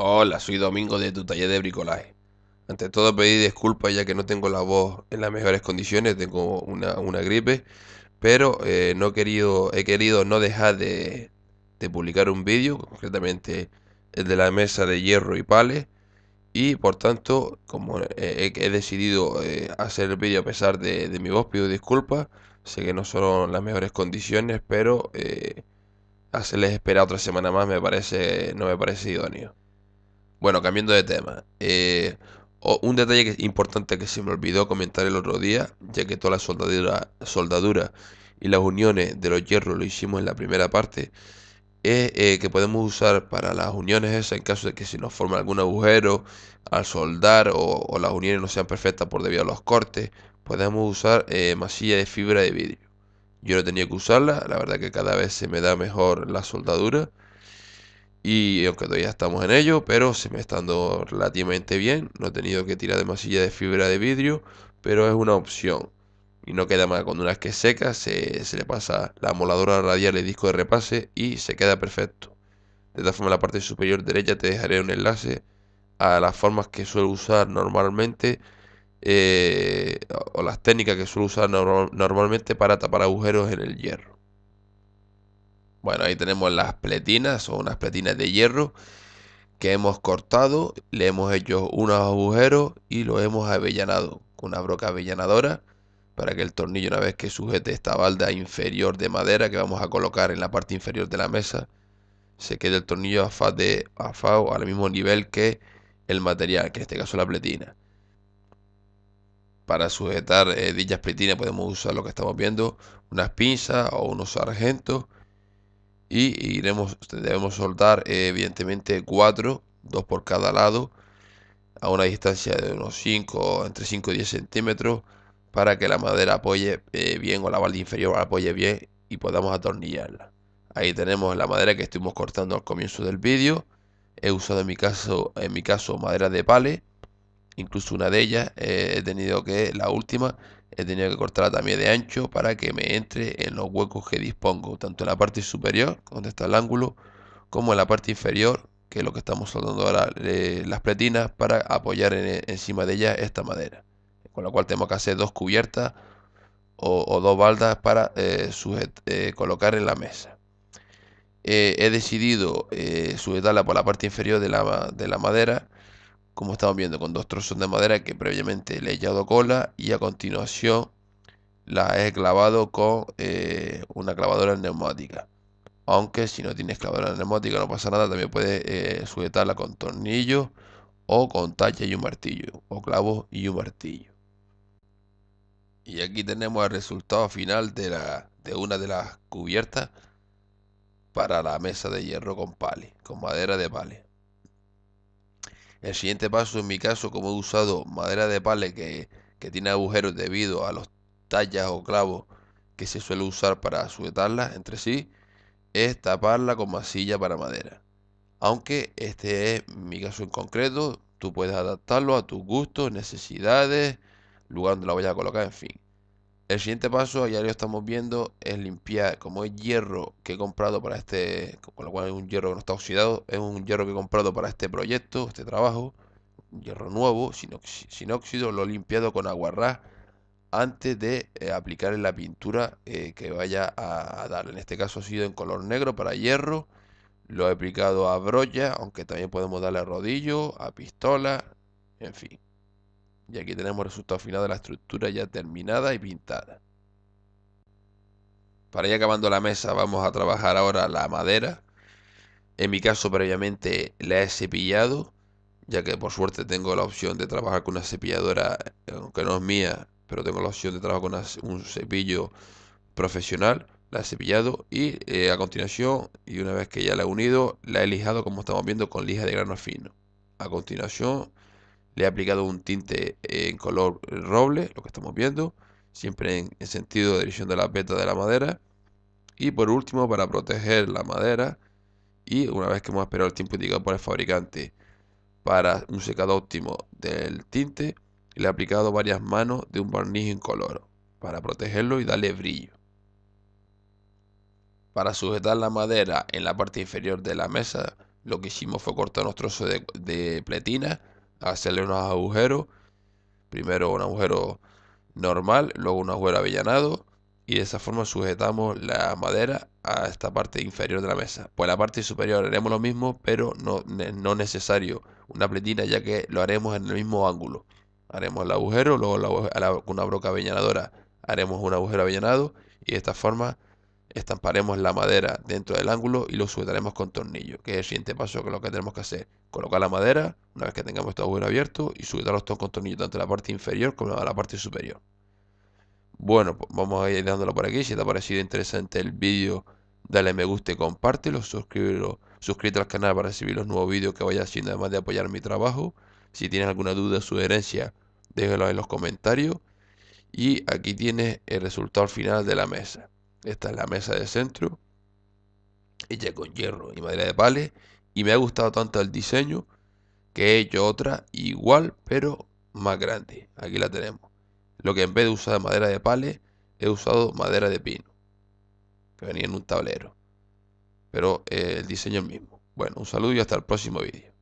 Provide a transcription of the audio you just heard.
Hola, soy Domingo de tu taller de bricolaje. Ante todo pedí disculpas ya que no tengo la voz en las mejores condiciones, tengo una, gripe, pero eh, no he querido, he querido no dejar de, publicar un vídeo, concretamente el de la mesa de hierro y pales, y por tanto, como eh, he, decidido eh, hacer el vídeo a pesar de, mi voz, pido disculpas, sé que no son las mejores condiciones, pero hacerles esperar otra semana más me parece, no me parece idóneo. Bueno, cambiando de tema. Eh, un detalle importante que se me olvidó comentar el otro día, ya que toda la soldadura, soldadura y las uniones de los hierros lo hicimos en la primera parte, es eh, que podemos usar para las uniones esas en caso de que se nos forme algún agujero al soldar o, las uniones no sean perfectas por debido a los cortes, podemos usar eh, masilla de fibra de vidrio. Yo no tenía que usarla, la verdad que cada vez se me da mejor la soldadura y aunque todavía estamos en ello, pero se me está dando relativamente bien. No he tenido que tirar de masilla de fibra de vidrio, pero es una opción. Y no queda mal, cuando una vez que seca se, le pasa la amoladora radial el disco de repase y se queda perfecto. De esta forma en la parte superior derecha te dejaré un enlace a las formas que suelo usar normalmente eh, o las técnicas que suelo usar normalmente para tapar agujeros en el hierro. Bueno, ahí tenemos las pletinas, o unas pletinas de hierro que hemos cortado, le hemos hecho unos agujeros y lo hemos avellanado con una broca avellanadora para que el tornillo una vez que sujete esta balda inferior de madera que vamos a colocar en la parte inferior de la mesa se quede el tornillo a de a al mismo nivel que el material, que en este caso la pletina. Para sujetar eh, dichas pletinas podemos usar lo que estamos viendo, unas pinzas o unos sargentos y iremos, debemos soltar eh, evidentemente 4, 2 por cada lado a una distancia de unos 5, entre 5 y 10 centímetros para que la madera apoye eh, bien o la balda inferior apoye bien y podamos atornillarla. Ahí tenemos la madera que estuvimos cortando al comienzo del vídeo. He usado en mi caso, en mi caso madera de pale incluso una de ellas eh, he tenido que, la última, he tenido que cortarla también de ancho para que me entre en los huecos que dispongo, tanto en la parte superior, donde está el ángulo, como en la parte inferior, que es lo que estamos soltando ahora eh, las platinas para apoyar encima de ella esta madera. Con lo cual tengo que hacer dos cubiertas o, dos baldas para eh, colocar en la mesa. he decidido sujetarla por la parte inferior de de la madera como estamos viendo, con dos trozos de madera que previamente le he echado cola y a continuación la he clavado con eh, una clavadora neumática. Aunque si no tienes clavadora neumática no pasa nada, también puedes eh, sujetarla con tornillos o con talla y un martillo, o clavos y un martillo. Y aquí tenemos el resultado final de, de una de las cubiertas para la mesa de hierro con pali, con madera de pali. El siguiente paso en mi caso, como he usado madera de pale que, tiene agujeros debido a los tallas o clavos que se suele usar para sujetarla entre sí, es taparla con masilla para madera. Aunque este es mi caso en concreto, tú puedes adaptarlo a tus gustos, necesidades, lugar donde la vayas a colocar, en fin. El siguiente paso, ya lo estamos viendo, es limpiar, como es hierro que he comprado para este, con lo cual es un hierro que no está oxidado, es un hierro que he comprado para este proyecto, este trabajo, un hierro nuevo, sin, óxido, lo he limpiado con aguarrás antes de aplicarle eh, aplicar la pintura eh, que vaya a, dar. En este caso ha sido en color negro para hierro, lo he aplicado a broya, aunque también podemos darle a rodillo, a pistola, en fin. Y aquí tenemos el resultado final de la estructura ya terminada y pintada. Para ir acabando la mesa vamos a trabajar ahora la madera. En mi caso previamente la he cepillado, ya que por suerte tengo la opción de trabajar con una cepilladora, aunque no es mía, pero tengo la opción de trabajar con un cepillo profesional. La he cepillado y eh, a continuación, y una vez que ya la he unido, la he lijado como estamos viendo con lija de grano fino. A continuación le he aplicado un tinte eh, en color roble, lo que estamos viendo, siempre en, sentido de dirección de la veta de la madera. Y por último, para proteger la madera, y una vez que hemos esperado el tiempo indicado por el fabricante para un secado óptimo del tinte, le he aplicado varias manos de un barniz en color, para protegerlo y darle brillo. Para sujetar la madera en la parte inferior de la mesa, lo que hicimos fue cortar unos trozos de, de pletina hacerle unos agujeros. Primero un agujero normal, luego un agujero avellanado. Y de esa forma sujetamos la madera a esta parte inferior de la mesa. Pues la parte superior haremos lo mismo, pero no, necesario una pletina, ya que lo haremos en el mismo ángulo. Haremos el agujero, luego con una broca avellanadora haremos un agujero avellanado. Y de esta forma estamparemos la madera dentro del ángulo y lo sujetaremos con tornillo, que es el siguiente paso que lo que tenemos que hacer. Colocar la madera, una vez que tengamos todo este agujero abierto, y sujetar los con tornillos tanto a la parte inferior como a la parte superior. Bueno, pues vamos a ir dándolo por aquí. Si te ha parecido interesante el vídeo, dale me gusta y compártelo. Suscríbete al canal para recibir los nuevos vídeos que vaya haciendo, además de apoyar mi trabajo. Si tienes alguna duda o sugerencia, déjalo en los comentarios. Y aquí tienes el resultado final de la mesa. Esta es la mesa de centro, hecha con hierro y madera de pales. Y me ha gustado tanto el diseño que he hecho otra igual, pero más grande. Aquí la tenemos. Lo que en vez de usar madera de pales, he usado madera de pino, que venía en un tablero. Pero eh, el diseño es el mismo. Bueno, un saludo y hasta el próximo vídeo.